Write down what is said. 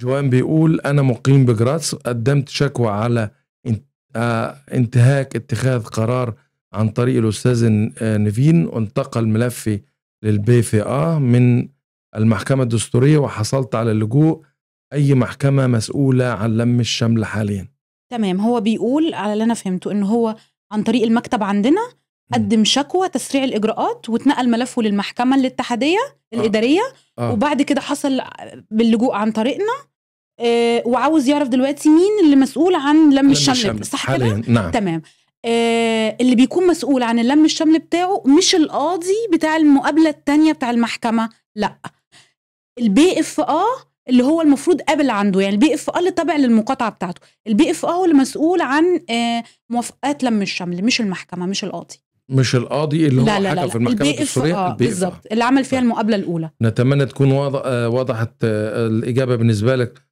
جوان بيقول انا مقيم بجراتس قدمت شكوى على آه، انتهاك اتخاذ قرار عن طريق الاستاذ نيفين آه، وانتقل ملفي للبي في اه من المحكمه الدستوريه وحصلت على اللجوء اي محكمه مسؤوله عن لم الشمل حاليا تمام هو بيقول على اللي انا فهمته ان هو عن طريق المكتب عندنا قدم شكوى تسريع الاجراءات واتنقل ملفه للمحكمه الاتحاديه آه. الاداريه آه. آه. وبعد كده حصل باللجوء عن طريقنا آه وعاوز يعرف دلوقتي مين اللي مسؤول عن لم الشمل صح كده؟ نعم تمام آه اللي بيكون مسؤول عن اللم الشمل بتاعه مش القاضي بتاع المقابله الثانيه بتاع المحكمه لا البي اف اه اللي هو المفروض قابل عنده يعني البي اف اه اللي تابع للمقاطعه بتاعته البي اف اه هو اللي مسؤول عن آه موافقات لم الشمل مش المحكمه مش القاضي مش القاضي اللي لا هو لا حكم في المحكمه السوريه آه بالظبط اللي عمل فيها طيب. المقابله الاولى نتمنى تكون واضح آه، وضحت آه، الاجابه بالنسبه لك